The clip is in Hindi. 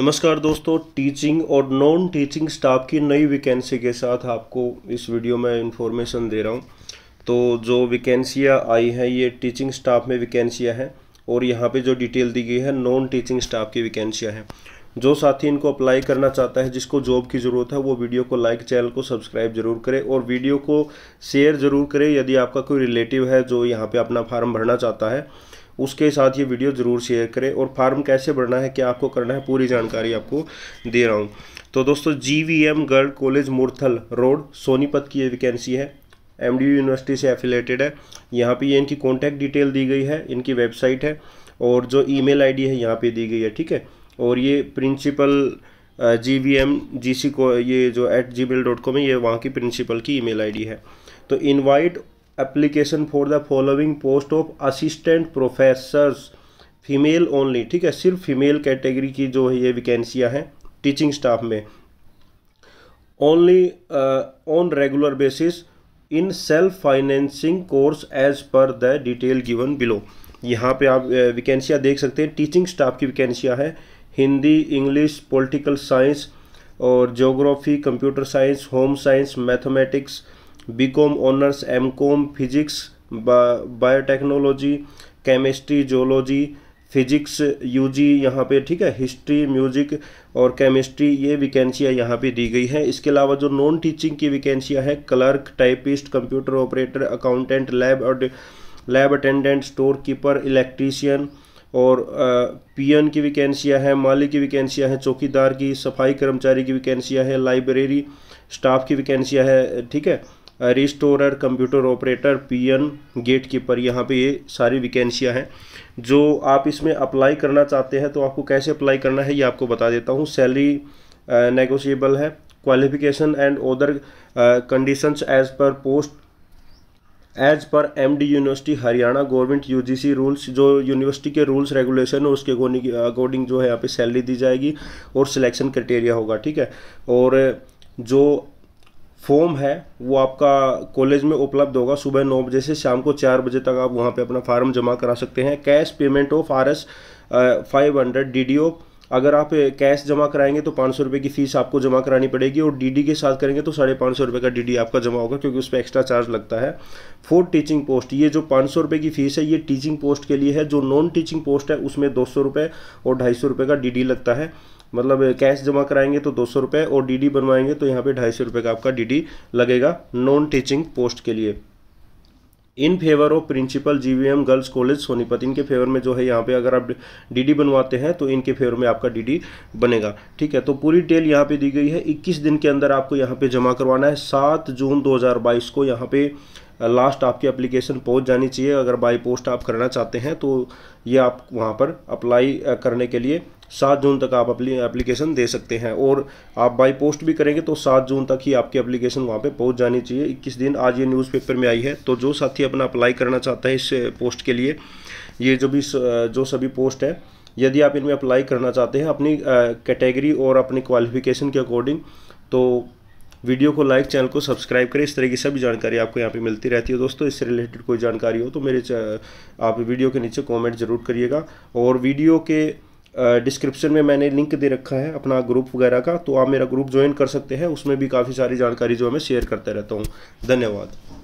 नमस्कार दोस्तों टीचिंग और नॉन टीचिंग स्टाफ की नई वैकेंसी के साथ आपको इस वीडियो में इन्फॉर्मेशन दे रहा हूँ तो जो वैकेंसियाँ आई हैं ये टीचिंग स्टाफ में वैकेंसियाँ हैं और यहाँ पे जो डिटेल दी गई है नॉन टीचिंग स्टाफ की वैकेंसियाँ हैं जो साथी इनको अप्लाई करना चाहता है जिसको जॉब की ज़रूरत है वो वीडियो को लाइक चैनल को सब्सक्राइब जरूर करें और वीडियो को शेयर ज़रूर करें यदि आपका कोई रिलेटिव है जो यहाँ पर अपना फार्म भरना चाहता है उसके साथ ये वीडियो ज़रूर शेयर करें और फार्म कैसे भरना है क्या आपको करना है पूरी जानकारी आपको दे रहा हूँ तो दोस्तों G V M girl college Murthal road Sonipat की ये वैकेंसी है एम यूनिवर्सिटी से एफिलेटेड है यहाँ पे ये इनकी कॉन्टैक्ट डिटेल दी गई है इनकी वेबसाइट है और जो ईमेल आईडी है यहाँ पे दी गई है ठीक है और ये principal G V M G C को ये जो at Gmail dot com है ये वहाँ की प्रिंसिपल की ईमेल आईडी है तो invite application for the following post of assistant professors female only ठीक है सिर्फ फीमेल कैटेगरी की जो है ये वैकेंसियाँ हैं टीचिंग स्टाफ में only on regular basis in self financing course as per the detail given below यहाँ पे आप वैकेंसियाँ uh, देख सकते हैं टीचिंग स्टाफ की वैकेंसियाँ हैं हिंदी इंग्लिश पॉलिटिकल साइंस और geography computer science home science mathematics BCom honours MCom physics biotechnology chemistry zoology physics UG यहाँ पे ठीक है हिस्ट्री म्यूजिक और केमिस्ट्री ये वैकेंसियाँ यहाँ पे दी गई हैं इसके अलावा जो नॉन टीचिंग की वैकेंसियाँ हैं clerk typist computer operator accountant lab और lab attendant store keeper electrician और पीएन की वैकेंसियाँ हैं माली की वैकेंसियाँ हैं चौकीदार की सफाई कर्मचारी की वैकेंसियाँ हैं लाइब्रेरी स्टाफ की वैकेंसियाँ हैं ठीक है restorer computer operator peon gate keeper यहाँ पे ये सारी वैकेंसियाँ हैं जो आप इसमें अप्लाई करना चाहते हैं तो आपको कैसे अप्लाई करना है ये आपको बता देता हूँ सैलरी नेगोशिएबल है qualification and other conditions as per post as per MD university Haryana government UGC rules जो यूनिवर्सिटी के रूल्स रेगुलेशन है उसके अकॉर्डिंग जो है यहाँ पे सैलरी दी जाएगी और सिलेक्शन क्राइटेरिया होगा ठीक है और जो फॉर्म है वो आपका कॉलेज में उपलब्ध होगा सुबह नौ बजे से शाम को चार बजे तक आप वहाँ पे अपना फार्म जमा करा सकते हैं cash payment of R S five hundred D D O अगर आप कैश जमा कराएंगे तो पाँच सौ रुपये की फ़ीस आपको जमा करानी पड़ेगी और डीडी के साथ करेंगे तो साढ़े पाँच सौ रुपये का डीडी आपका जमा होगा क्योंकि उस पर एक्स्ट्रा चार्ज लगता है फोर टीचिंग पोस्ट ये जो पाँच सौ रुपये की फ़ीस है ये टीचिंग पोस्ट के लिए है जो नॉन टीचिंग पोस्ट है उसमें दो सौ रुपये और ढाई सौ रुपये का डी लगता है मतलब कैश जमा कराएंगे तो दो सौ और डीडी बनवाएंगे तो यहाँ पे ढाई सौ रुपये का आपका डीडी लगेगा नॉन टीचिंग पोस्ट के लिए in favour of principal GVM girls college Sonipat इनके फेवर में जो है यहाँ पे अगर आप डीडी बनवाते हैं तो इनके फेवर में आपका डीडी बनेगा ठीक है तो पूरी डिटेल यहाँ पे दी गई है 21 दिन के अंदर आपको यहाँ पे जमा करवाना है 7 जून 2022 को यहाँ पे लास्ट आपकी एप्लीकेशन पहुंच जानी चाहिए अगर बाई पोस्ट आप करना चाहते हैं तो ये आप वहाँ पर अप्लाई करने के लिए सात जून तक आप अपनी एप्लीकेशन दे सकते हैं और आप बाई पोस्ट भी करेंगे तो सात जून तक ही आपकी एप्लीकेशन वहाँ पे पहुँच जानी चाहिए इक्कीस दिन आज ये न्यूज़पेपर में आई है तो जो साथी अपना अप्लाई करना चाहता है इस पोस्ट के लिए ये जो भी जो सभी पोस्ट है यदि आप इनमें अप्लाई करना चाहते हैं अपनी कैटेगरी और अपनी क्वालिफिकेशन के अकॉर्डिंग तो वीडियो को लाइक चैनल को सब्सक्राइब करें इस तरह की सभी जानकारी आपको यहाँ पे मिलती रहती है दोस्तों इससे रिलेटेड कोई जानकारी हो तो मेरे आप वीडियो के नीचे कमेंट ज़रूर करिएगा और वीडियो के डिस्क्रिप्शन में मैंने लिंक दे रखा है अपना ग्रुप वगैरह का तो आप मेरा ग्रुप ज्वाइन कर सकते हैं उसमें भी काफ़ी सारी जानकारी जो है मैं शेयर करते रहता हूँ धन्यवाद